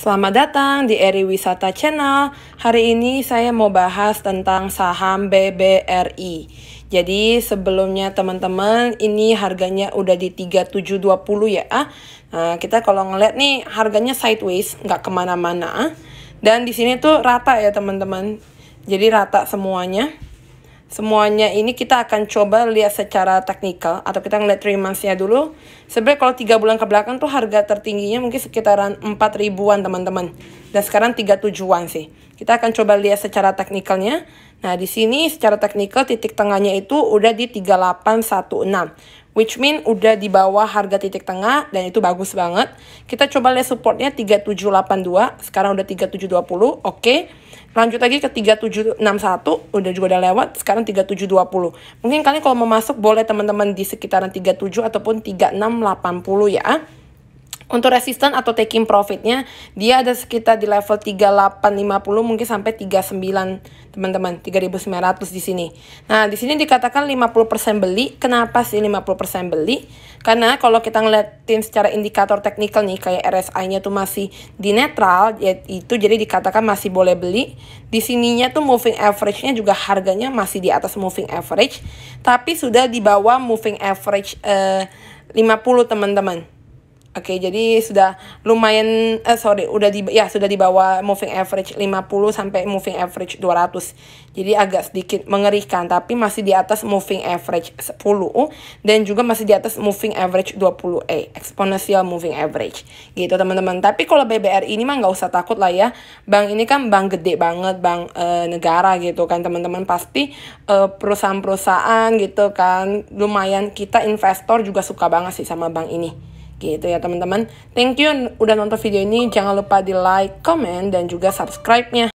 Selamat datang di Eri Wisata Channel. Hari ini saya mau bahas tentang saham BBRI. Jadi sebelumnya teman-teman ini harganya udah di 3720 ya. Ah. Nah, kita kalau ngeliat nih harganya sideways, nggak kemana-mana. Ah. Dan di sini tuh rata ya teman-teman. Jadi rata semuanya semuanya ini kita akan coba lihat secara teknikal atau kita ngeliat 3 months dulu. Sebenarnya kalau tiga bulan ke belakang tuh harga tertingginya mungkin sekitaran empat ribuan teman-teman. Dan sekarang tiga tujuan sih. Kita akan coba lihat secara teknikalnya. Nah, di sini secara teknikal titik tengahnya itu udah di 3816. Which mean udah di bawah harga titik tengah dan itu bagus banget. Kita coba lihat supportnya 3782, sekarang udah 3720, oke. Okay. Lanjut lagi ke 3761, udah juga udah lewat, sekarang 3720. Mungkin kalian kalau mau masuk boleh teman-teman di sekitaran 37 ataupun 3680 ya. Untuk resistance atau taking profitnya dia ada sekitar di level 3850 mungkin sampai 39 teman-teman 3900 di sini. Nah, di sini dikatakan 50% beli. Kenapa sih 50% beli? Karena kalau kita ngeliatin secara indikator teknikal nih kayak RSI-nya tuh masih di netral ya Itu jadi dikatakan masih boleh beli. Di sininya tuh moving average-nya juga harganya masih di atas moving average tapi sudah di bawah moving average eh, 50 teman-teman. Oke, okay, jadi sudah lumayan eh sorry, udah di ya sudah di bawah moving average 50 sampai moving average 200. Jadi agak sedikit mengerikan tapi masih di atas moving average 10 dan juga masih di atas moving average 20A, eh, exponential moving average. Gitu teman-teman. Tapi kalau BBR ini mah nggak usah takut lah ya. Bank ini kan bank gede banget, bank uh, negara gitu kan teman-teman. Pasti eh, perusahaan-perusahaan gitu kan lumayan kita investor juga suka banget sih sama bank ini Gitu ya teman-teman. Thank you udah nonton video ini. Jangan lupa di like, comment, dan juga subscribe-nya.